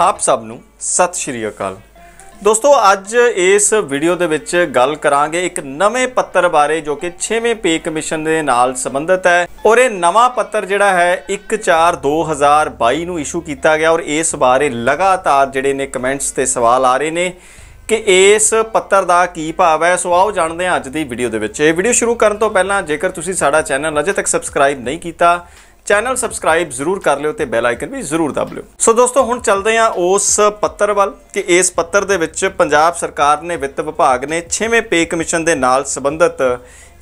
ਆਪ ਸਭ ਨੂੰ ਸਤਿ ਸ਼੍ਰੀ ਅਕਾਲ ਦੋਸਤੋ ਅੱਜ ਇਸ ਵੀਡੀਓ ਦੇ ਵਿੱਚ ਗੱਲ ਕਰਾਂਗੇ ਇੱਕ ਨਵੇਂ ਪੱਤਰ ਬਾਰੇ ਜੋ ਕਿ 6ਵੇਂ ਪੇ ਕਮਿਸ਼ਨ ਦੇ ਨਾਲ ਸੰਬੰਧਿਤ ਹੈ ਔਰ ਇਹ ਨਵਾਂ ਪੱਤਰ ਜਿਹੜਾ ਹੈ 142022 ਨੂੰ ਇਸ਼ੂ ਕੀਤਾ ਗਿਆ ਔਰ ਇਸ ਬਾਰੇ ਲਗਾਤਾਰ ਜਿਹੜੇ ਨੇ ਕਮੈਂਟਸ ਤੇ ਸਵਾਲ ਆ ਰਹੇ ਨੇ ਕਿ ਇਸ ਪੱਤਰ ਦਾ ਕੀ ਭਾਵ ਹੈ ਸੋ ਆਓ ਜਾਣਦੇ ਹਾਂ ਅੱਜ ਦੀ ਵੀਡੀਓ ਦੇ ਵਿੱਚ ਇਹ ਵੀਡੀਓ ਸ਼ੁਰੂ ਕਰਨ ਤੋਂ ਪਹਿਲਾਂ ਜੇਕਰ ਤੁਸੀਂ ਸਾਡਾ ਚੈਨਲ ਅਜੇ ਤੱਕ ਸਬਸਕ੍ਰਾਈਬ ਨਹੀਂ ਕੀਤਾ ਚੈਨਲ ਸਬਸਕ੍ਰਾਈਬ ਜ਼ਰੂਰ ਕਰ ਲਿਓ ਤੇ ਬੈਲ ਆਈਕਨ ਵੀ ਜ਼ਰੂਰ ਦਬ ਲਿਓ ਸੋ ਦੋਸਤੋ ਹੁਣ ਚੱਲਦੇ ਹਾਂ ਉਸ ਪੱਤਰ ਵੱਲ ਕਿ ਇਸ ਪੱਤਰ ਦੇ ਵਿੱਚ ਪੰਜਾਬ ਸਰਕਾਰ ਨੇ ਵਿੱਤ ਵਿਭਾਗ ਨੇ 6ਵੇਂ ਪੇ ਕਮਿਸ਼ਨ ਦੇ ਨਾਲ ਸੰਬੰਧਿਤ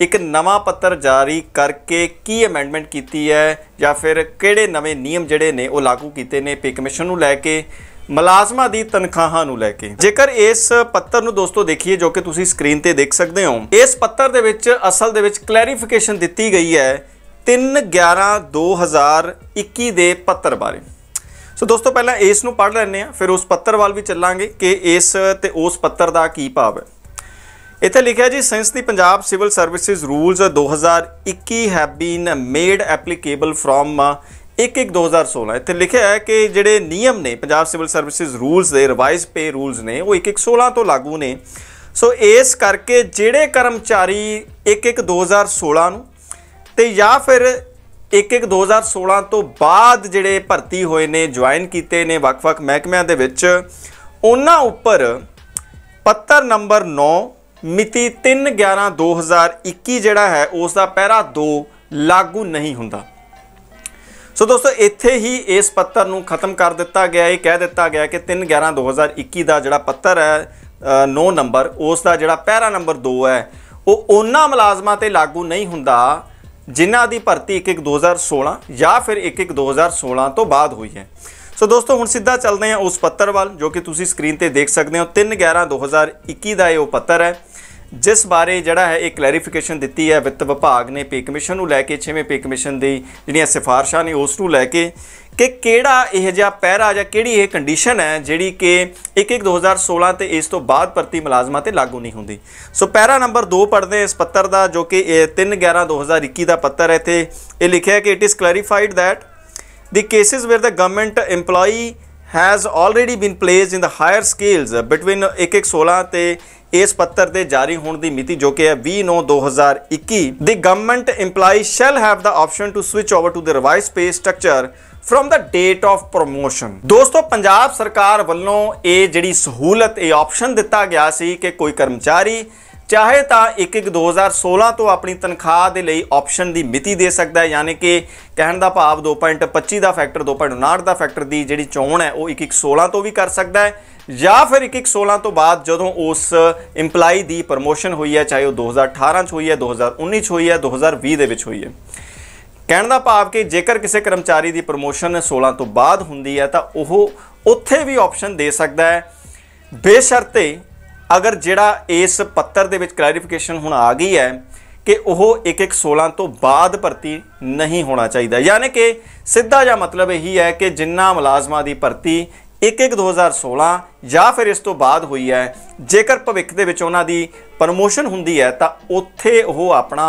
ਇੱਕ ਨਵਾਂ ਪੱਤਰ ਜਾਰੀ ਕਰਕੇ ਕੀ ਅਮੈਂਡਮੈਂਟ ਕੀਤੀ ਹੈ ਜਾਂ ਫਿਰ ਕਿਹੜੇ ਨਵੇਂ ਨਿਯਮ ਜਿਹੜੇ ਨੇ ਉਹ ਲਾਗੂ ਕੀਤੇ ਨੇ ਪੇ ਕਮਿਸ਼ਨ ਨੂੰ ਲੈ ਕੇ ਮਲਾਜ਼ਮਾਂ ਦੀ ਤਨਖਾਹਾਂ ਨੂੰ ਲੈ ਕੇ ਜੇਕਰ ਇਸ ਪੱਤਰ ਨੂੰ ਦੋਸਤੋ ਦੇਖੀਏ ਜੋ ਕਿ ਤੁਸੀਂ ਸਕਰੀਨ ਤੇ ਦੇਖ ਸਕਦੇ ਹੋ ਇਸ ਪੱਤਰ ਦੇ ਵਿੱਚ ਅਸਲ ਦੇ ਵਿੱਚ ਕਲੈਰੀਫਿਕੇਸ਼ਨ ਦਿੱਤੀ ਗਈ ਹੈ 3/11/2021 ਦੇ ਪੱਤਰ ਬਾਰੇ ਸੋ ਦੋਸਤੋ ਪਹਿਲਾਂ ਇਸ ਨੂੰ ਪੜ੍ਹ ਲੈਣੇ ਆ ਫਿਰ ਉਸ ਪੱਤਰ ਵੱਲ ਵੀ ਚੱਲਾਂਗੇ ਕਿ ਇਸ ਤੇ ਉਸ ਪੱਤਰ ਦਾ ਕੀ ਭਾਵ ਹੈ ਇੱਥੇ ਲਿਖਿਆ ਜੀ since the Punjab civil services rules 2021 have been made applicable from 1/1/2016 ਇੱਥੇ ਲਿਖਿਆ ਹੈ ਕਿ ਜਿਹੜੇ ਨਿਯਮ ਨੇ ਪੰਜਾਬ ਸਿਵਲ ਸਰਵਿਸਿਜ਼ ਰੂਲਸ ਦੇ ਰਿਵਾਈਜ਼ ਪੇ ਰੂਲਸ ਨੇ ਉਹ 1/1/16 ਤੋਂ ਲਾਗੂ ਨੇ ਸੋ ਇਸ ਕਰਕੇ ਜਿਹੜੇ ਕਰਮਚਾਰੀ 1/1/2016 ਨੂੰ ਤੇ ਜਾਂ ਫਿਰ ਇੱਕ ਇੱਕ 2016 ਤੋਂ ਬਾਅਦ ਜਿਹੜੇ ਭਰਤੀ ਹੋਏ ਨੇ ਜੁਆਇਨ ਕੀਤੇ ਨੇ ਵੱਖ-ਵੱਖ ਮਹਿਕਮਿਆਂ ਦੇ ਵਿੱਚ ਉਹਨਾਂ ਉੱਪਰ ਪੱਤਰ ਨੰਬਰ 9 ਮਿਤੀ 3/11/2021 ਜਿਹੜਾ ਹੈ ਉਸ ਦਾ ਪੈਰਾ 2 ਲਾਗੂ ਨਹੀਂ ਹੁੰਦਾ ਸੋ ਦੋਸਤੋ ਇੱਥੇ ਹੀ ਇਸ ਪੱਤਰ ਨੂੰ ਖਤਮ ਕਰ ਦਿੱਤਾ ਗਿਆ ਇਹ ਕਹਿ ਦਿੱਤਾ ਗਿਆ ਕਿ 3/11/2021 ਦਾ ਜਿਹੜਾ ਪੱਤਰ ਹੈ 9 ਨੰਬਰ ਉਸ ਦਾ ਜਿਹੜਾ ਪੈਰਾ ਨੰਬਰ 2 ਹੈ ਉਹ ਉਹਨਾਂ ਮੁਲਾਜ਼ਮਾਂ ਤੇ ਲਾਗੂ ਨਹੀਂ ਹੁੰਦਾ ਜਿਨ੍ਹਾਂ ਦੀ ਭਰਤੀ 1 1 2016 ਜਾਂ ਫਿਰ 1 1 2016 ਤੋਂ ਬਾਅਦ ਹੋਈ ਹੈ ਸੋ ਦੋਸਤੋ ਹੁਣ ਸਿੱਧਾ ਚੱਲਦੇ ਹਾਂ ਉਸ ਪੱਤਰ ਵੱਲ ਜੋ ਕਿ ਤੁਸੀਂ ਸਕਰੀਨ ਤੇ ਦੇਖ ਸਕਦੇ ਹੋ 3 11 2021 ਦਾ ਇਹ ਉਹ ਪੱਤਰ ਹੈ ਜਿਸ ਬਾਰੇ ਜਿਹੜਾ ਹੈ ਇਹ ਕਲੈਰੀਫਿਕੇਸ਼ਨ ਦਿੱਤੀ ਹੈ ਵਿੱਤ ਵਿਭਾਗ ਨੇ ਪੀ ਕਮਿਸ਼ਨ ਨੂੰ ਲੈ ਕੇ 6ਵੇਂ ਪੀ ਕਮਿਸ਼ਨ ਦੀ ਜਿਹੜੀਆਂ ਸਿਫਾਰਸ਼ਾਂ ਨੇ ਉਸ ਨੂੰ ਲੈ ਕੇ ਕਿ ਕਿਹੜਾ ਇਹ ਜਿਹਾ ਪਹਿਰਾ ਜਾਂ ਕਿਹੜੀ ਇਹ ਕੰਡੀਸ਼ਨ ਹੈ ਜਿਹੜੀ ਕਿ 1-1 2016 ਤੇ ਇਸ ਤੋਂ ਬਾਅਦ ਭਰਤੀ ਮੁਲਾਜ਼ਮਾਂ ਤੇ ਲਾਗੂ ਨਹੀਂ ਹੁੰਦੀ ਸੋ ਪਹਿਰਾ ਨੰਬਰ 2 ਪੜਦੇ ਇਸ ਪੱਤਰ ਦਾ ਜੋ ਕਿ 3/11/2021 ਦਾ ਪੱਤਰ ਹੈ ਇਥੇ ਇਹ ਲਿਖਿਆ ਕਿ it is clarified that the cases government the has employee been placed in placed higher the higher 1 1 16 ਤੇ ਇਸ ਪੱਤਰ ਦੇ ਜਾਰੀ ਹੋਣ ਦੀ ਮਿਤੀ ਜੋ ਕਿ ਹੈ 20 9 2021 the government EMPLOYEE shall have the option to switch over to the revised pay structure from the date of promotion ਦੋਸਤੋ ਪੰਜਾਬ ਸਰਕਾਰ ਵੱਲੋਂ ਇਹ ਜਿਹੜੀ ਸਹੂਲਤ ਇਹ ਆਪਸ਼ਨ ਦਿੱਤਾ ਗਿਆ ਸੀ ਕਿ ਕੋਈ ਕਰਮਚਾਰੀ ਚਾਹੇ ਤਾਂ 1/1/2016 ਤੋਂ ਆਪਣੀ ਤਨਖਾਹ ਦੇ ਲਈ ਆਪਸ਼ਨ ਦੀ ਮਿਤੀ ਦੇ ਸਕਦਾ ਹੈ ਯਾਨੀ ਕਿ ਕਹਿਣ ਦਾ ਭਾਵ 2.25 ਦਾ ਫੈਕਟਰ 2.59 ਦਾ ਫੈਕਟਰ ਦੀ ਜਿਹੜੀ ਚੋਣ ਹੈ ਉਹ 1/1/16 ਤੋਂ ਵੀ ਕਰ ਸਕਦਾ ਹੈ ਜਾਂ ਫਿਰ 1/1/16 ਤੋਂ ਬਾਅਦ ਜਦੋਂ ਉਸ EMPLOYEE ਦੀ ਪ੍ਰਮੋਸ਼ਨ ਹੋਈ ਹੈ ਚਾਹੇ ਉਹ 2018 ਚ ਹੋਈ ਹੈ 2019 ਚ ਹੋਈ ਹੈ 2020 ਦੇ ਵਿੱਚ ਹੋਈ ਹੈ ਕਹਿਣ ਦਾ ਭਾਵ ਕਿ ਜੇਕਰ ਕਿਸੇ ਕਰਮਚਾਰੀ ਦੀ ਪ੍ਰਮੋਸ਼ਨ 16 ਤੋਂ ਬਾਅਦ ਹੁੰਦੀ ਹੈ ਤਾਂ ਉਹ ਉੱਥੇ ਵੀ ਆਪਸ਼ਨ ਦੇ ਸਕਦਾ ਹੈ ਬੇਸ਼ਰਤੇ ਅਗਰ ਜਿਹੜਾ ਇਸ ਪੱਤਰ ਦੇ ਵਿੱਚ ਕਲੈਰੀਫਿਕੇਸ਼ਨ ਹੁਣ ਆ ਗਈ ਹੈ ਕਿ ਉਹ 116 ਤੋਂ ਬਾਅਦ ਭਰਤੀ ਨਹੀਂ ਹੋਣਾ ਚਾਹੀਦਾ ਯਾਨੀ ਕਿ ਸਿੱਧਾ ਜਿਹਾ ਮਤਲਬ ਇਹੀ ਹੈ ਕਿ ਜਿੰਨਾ ਮੁਲਾਜ਼ਮਾਂ ਦੀ ਭਰਤੀ 11/2016 ਜਾਂ ਫਿਰ ਇਸ ਤੋਂ ਬਾਅਦ ਹੋਈ ਹੈ ਜੇਕਰ ਭਵਿੱਖ ਦੇ ਵਿੱਚ ਉਹਨਾਂ ਦੀ ਪ੍ਰਮੋਸ਼ਨ ਹੁੰਦੀ ਹੈ ਤਾਂ ਉੱਥੇ ਉਹ ਆਪਣਾ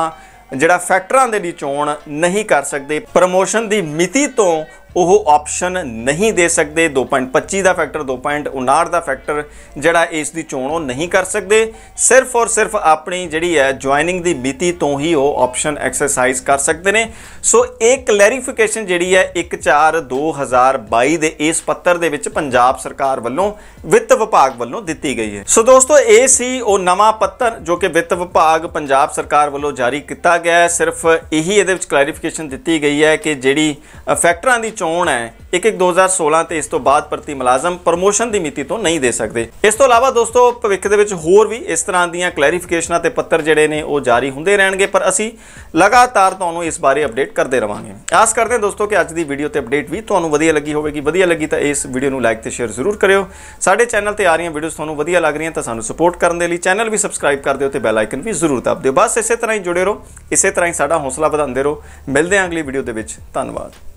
ਜਿਹੜਾ ਫੈਕਟਰਾਂ ਦੇ ਲਈ ਚੋਣ ਨਹੀਂ ਕਰ ਸਕਦੇ ਪ੍ਰਮੋਸ਼ਨ ਦੀ ਮਿਤੀ ਤੋਂ ਉਹ ਆਪਸ਼ਨ ਨਹੀਂ ਦੇ ਸਕਦੇ 2.25 ਦਾ ਫੈਕਟਰ 2.59 ਦਾ ਫੈਕਟਰ ਜਿਹੜਾ ਇਸ ਦੀ ਚੋਣ ਉਹ ਨਹੀਂ ਕਰ ਸਕਦੇ ਸਿਰਫ ਔਰ ਸਿਰਫ ਆਪਣੀ ਜਿਹੜੀ ਹੈ ਜੁਆਇਨਿੰਗ ਦੀ ਮਿਤੀ ਤੋਂ ਹੀ ਉਹ ਆਪਸ਼ਨ ਐਕਸਰਸਾਈਜ਼ ਕਰ ਸਕਦੇ ਨੇ ਸੋ ਇਹ ਕਲੈਰੀਫਿਕੇਸ਼ਨ ਜਿਹੜੀ ਹੈ 1/4 2022 ਦੇ ਇਸ ਪੱਤਰ ਦੇ ਵਿੱਚ ਪੰਜਾਬ ਸਰਕਾਰ ਵੱਲੋਂ ਵਿੱਤ ਵਿਭਾਗ ਵੱਲੋਂ ਦਿੱਤੀ ਗਈ ਹੈ ਸੋ ਦੋਸਤੋ ਇਹ ਸੀ ਉਹ ਨਵਾਂ ਪੱਤਰ ਜੋ ਕਿ ਵਿੱਤ ਵਿਭਾਗ ਪੰਜਾਬ ਸਰਕਾਰ ਵੱਲੋਂ ਜਾਰੀ ਕੀਤਾ ਗਿਆ ਹੈ ਸਿਰਫ ਇਹੀ ਇਹਦੇ ਵਿੱਚ ਕਲੈਰੀਫਿਕੇਸ਼ਨ ਦਿੱਤੀ ਗਈ ਹੈ ਕਿ ਜਿਹੜੀ ਫੈਕਟਰਾਂ ਦੀ ਚੋਣ ਹੈ ਇੱਕ ਇੱਕ 2016 ਤੇ ਇਸ ਤੋਂ ਬਾਅਦ ਪ੍ਰਤੀ ਮੁਲਾਜ਼ਮ ਪ੍ਰਮੋਸ਼ਨ ਦੀ ਮਿਤੀ ਤੋਂ ਨਹੀਂ ਦੇ ਸਕਦੇ ਇਸ ਤੋਂ ਇਲਾਵਾ ਦੋਸਤੋ ਭਵਿੱਖ ਦੇ ਵਿੱਚ ਹੋਰ ਵੀ ਇਸ ਤਰ੍ਹਾਂ ਦੀਆਂ ਕਲੈਰੀਫਿਕੇਸ਼ਨਾਂ ਤੇ ਪੱਤਰ ਜਿਹੜੇ ਨੇ ਉਹ ਜਾਰੀ ਹੁੰਦੇ ਰਹਿਣਗੇ ਪਰ ਅਸੀਂ ਲਗਾਤਾਰ ਤੁਹਾਨੂੰ ਇਸ ਬਾਰੇ ਅਪਡੇਟ ਕਰਦੇ ਰਵਾਂਗੇ ਆਸ ਕਰਦੇ ਹਾਂ ਦੋਸਤੋ ਕਿ ਅੱਜ ਦੀ ਵੀਡੀਓ ਤੇ ਅਪਡੇਟ ਵੀ ਤੁਹਾਨੂੰ ਵਧੀਆ ਲੱਗੀ ਹੋਵੇਗੀ ਵਧੀਆ ਲੱਗੀ ਤਾਂ ਇਸ ਵੀਡੀਓ ਨੂੰ ਲਾਈਕ ਤੇ ਸ਼ੇਅਰ ਜ਼ਰੂਰ ਕਰਿਓ ਸਾਡੇ ਚੈਨਲ ਤੇ ਆ ਰਹੀਆਂ ਵੀਡੀਓਜ਼ ਤੁਹਾਨੂੰ ਵਧੀਆ ਲੱਗ ਰਹੀਆਂ ਤਾਂ ਸਾਨੂੰ ਸਪੋਰਟ ਕਰਨ ਦੇ ਲਈ ਚੈਨਲ ਵੀ ਸਬਸਕ੍ਰਾਈਬ ਕਰ ਦਿਓ ਤੇ ਬੈਲ ਆਈਕਨ ਵੀ ਜ਼ਰੂਰ ਦਬਾ ਦਿਓ ਬਸ ਇਸੇ ਤਰ੍ਹਾਂ ਹੀ ਜੁੜੇ ਰਹੋ ਇਸੇ ਤਰ੍ਹਾਂ ਹੀ ਸਾਡਾ ਹੌਸਲਾ ਵਧਾਉਂਦੇ ਰਹੋ ਮਿਲਦੇ ਹਾਂ ਅਗਲੀ ਵੀਡੀਓ ਦੇ ਵਿੱਚ ਧੰਨਵਾਦ